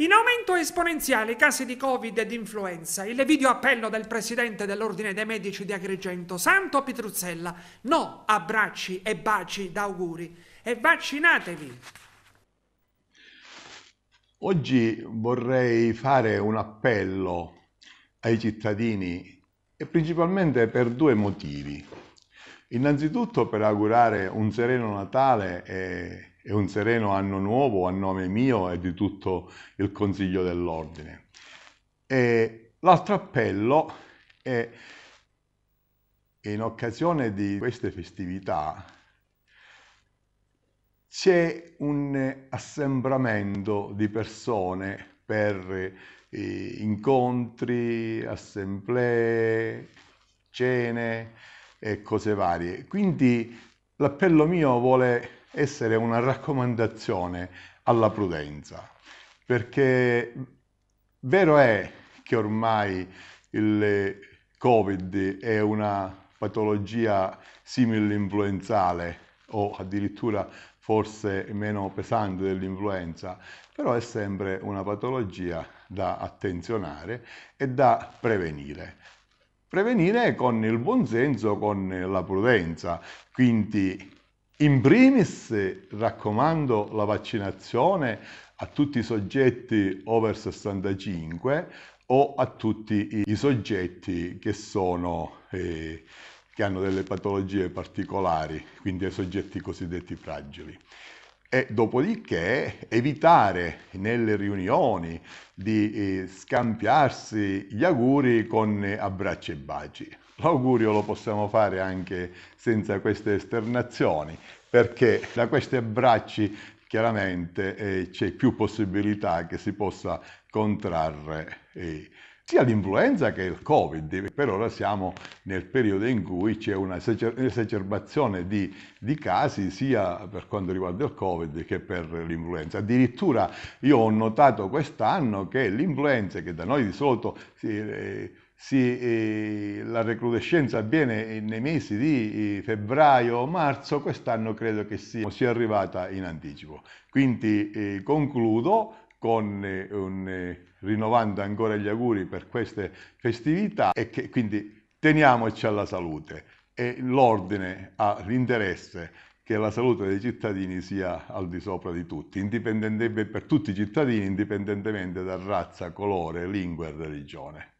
In aumento esponenziale i casi di Covid ed influenza. Il video appello del presidente dell'Ordine dei Medici di Agrigento, Santo Pitruzzella. No abbracci e baci d'auguri. E vaccinatevi! Oggi vorrei fare un appello ai cittadini e principalmente per due motivi. Innanzitutto per augurare un sereno Natale e, e un sereno anno nuovo a nome mio e di tutto il Consiglio dell'Ordine. E l'altro appello è in occasione di queste festività c'è un assembramento di persone per eh, incontri, assemblee, cene, e cose varie. Quindi l'appello mio vuole essere una raccomandazione alla prudenza, perché vero è che ormai il Covid è una patologia simile influenzale o addirittura forse meno pesante dell'influenza, però è sempre una patologia da attenzionare e da prevenire prevenire con il buon senso, con la prudenza. Quindi, in primis, raccomando la vaccinazione a tutti i soggetti over 65 o a tutti i soggetti che, sono, eh, che hanno delle patologie particolari, quindi ai soggetti cosiddetti fragili. E dopodiché evitare nelle riunioni di eh, scampiarsi gli auguri con eh, abbracci e baci. L'augurio lo possiamo fare anche senza queste esternazioni, perché da questi abbracci chiaramente eh, c'è più possibilità che si possa contrarre eh, sia l'influenza che il Covid. Per ora siamo nel periodo in cui c'è un'esacerbazione di, di, casi sia per quanto riguarda il Covid che per l'influenza. Addirittura io ho notato quest'anno che l'influenza, che da noi di solito si, eh, si, eh, la recrudescenza avviene nei mesi di eh, febbraio o marzo, quest'anno credo che sia, sia arrivata in anticipo. Quindi eh, concludo con, eh, un, eh, rinnovando ancora gli auguri per queste festività e che, quindi teniamoci alla salute e l'ordine ha l'interesse che la salute dei cittadini sia al di sopra di tutti, indipendentemente per tutti i cittadini, indipendentemente da razza, colore, lingua e religione.